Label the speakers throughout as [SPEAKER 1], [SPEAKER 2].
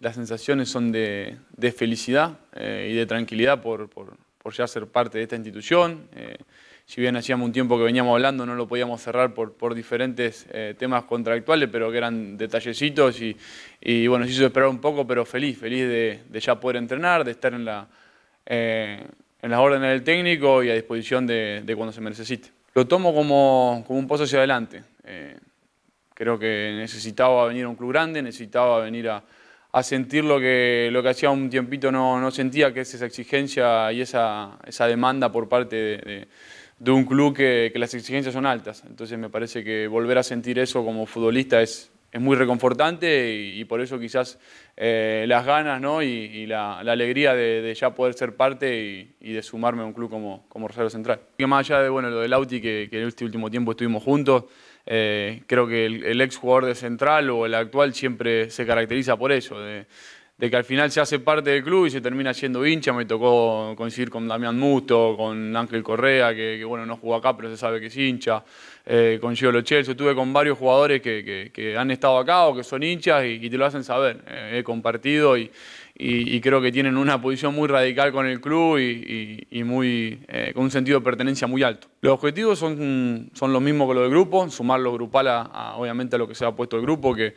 [SPEAKER 1] las sensaciones son de, felicidad eh, y de tranquilidad por, ya ser parte de esta institución. Eh, si bien hacíamos un tiempo que veníamos hablando, no lo podíamos cerrar por, por diferentes eh, temas contractuales, pero que eran detallecitos y, y, bueno, se hizo esperar un poco, pero feliz, feliz de, ya poder entrenar, de estar en, la, en las órdenes del técnico y a disposición de, cuando se me necesite. Lo tomo como, un paso hacia adelante. creo que necesitaba venir a un club grande, necesitaba venir a, a sentir lo que, lo que hacía un tiempito no, no sentía, que es esa exigencia y esa, esa demanda por parte de, un club que las exigencias son altas. Entonces me parece que volver a sentir eso como futbolista es, es muy reconfortante y, por eso quizás eh, las ganas ¿no? y, la, alegría de, ya poder ser parte y, de sumarme a un club como, como Rosario Central. Y más allá de bueno, lo del Auti, que, en este último tiempo estuvimos juntos, eh, creo que el, ex jugador de Central o el actual siempre se caracteriza por eso de que al final se hace parte del club y se termina siendo hincha. Me tocó coincidir con Damián Musto, con Ángel Correa, que, bueno, no jugó acá, pero se sabe que es hincha, eh, con Gio Lochelso. estuve con varios jugadores que, que, han estado acá o que son hinchas y, te lo hacen saber. Eh, he compartido y, y, creo que tienen una posición muy radical con el club y, muy, eh, con un sentido de pertenencia muy alto. Los objetivos son, son los mismos que los del grupo, sumar lo grupal obviamente a lo que se ha puesto el grupo, que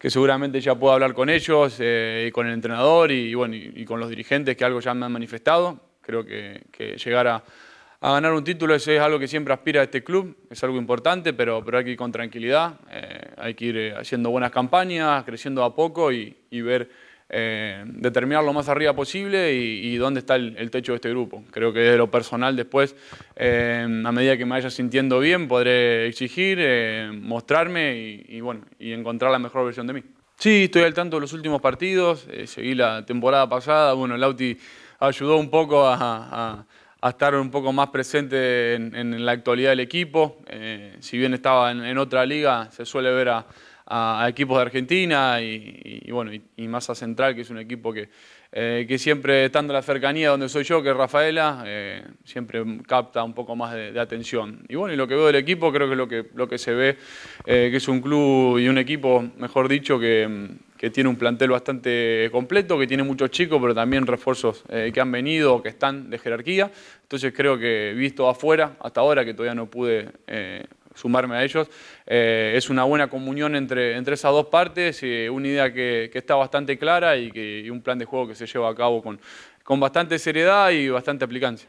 [SPEAKER 1] que seguramente ya puedo hablar con ellos eh, y con el entrenador y, bueno, y, con los dirigentes que algo ya me han manifestado. Creo que, llegar a, ganar un título es algo que siempre aspira este club, es algo importante, pero, pero hay que ir con tranquilidad, eh, hay que ir eh, haciendo buenas campañas, creciendo a poco y ver eh, determinar lo más arriba posible y, dónde está el, techo de este grupo. Creo que de lo personal después, eh, a medida que me vaya sintiendo bien, podré exigir, eh, mostrarme y, bueno, y encontrar la mejor versión de mí. Sí, estoy al tanto de los últimos partidos, seguí la temporada pasada, bueno, el Lauti ayudó un poco a a estar un poco más presente en, la actualidad del equipo. Eh, si bien estaba en, otra liga, se suele ver a, equipos de Argentina y, y, bueno, y, Central, que es un equipo que, eh, que siempre estando en la cercanía donde soy yo, que es Rafaela, eh, siempre capta un poco más de, atención. Y bueno, y lo que veo del equipo creo que lo que, lo que se ve, que es un club y un equipo, mejor dicho, que que tiene un plantel bastante completo, que tiene muchos chicos, pero también refuerzos eh, que han venido que están de jerarquía. Entonces creo que visto afuera, hasta ahora que todavía no pude eh, sumarme a ellos, eh, es una buena comunión entre, entre esas dos partes, una idea que, está bastante clara y, que, un plan de juego que se lleva a cabo con, con bastante seriedad y bastante aplicancia.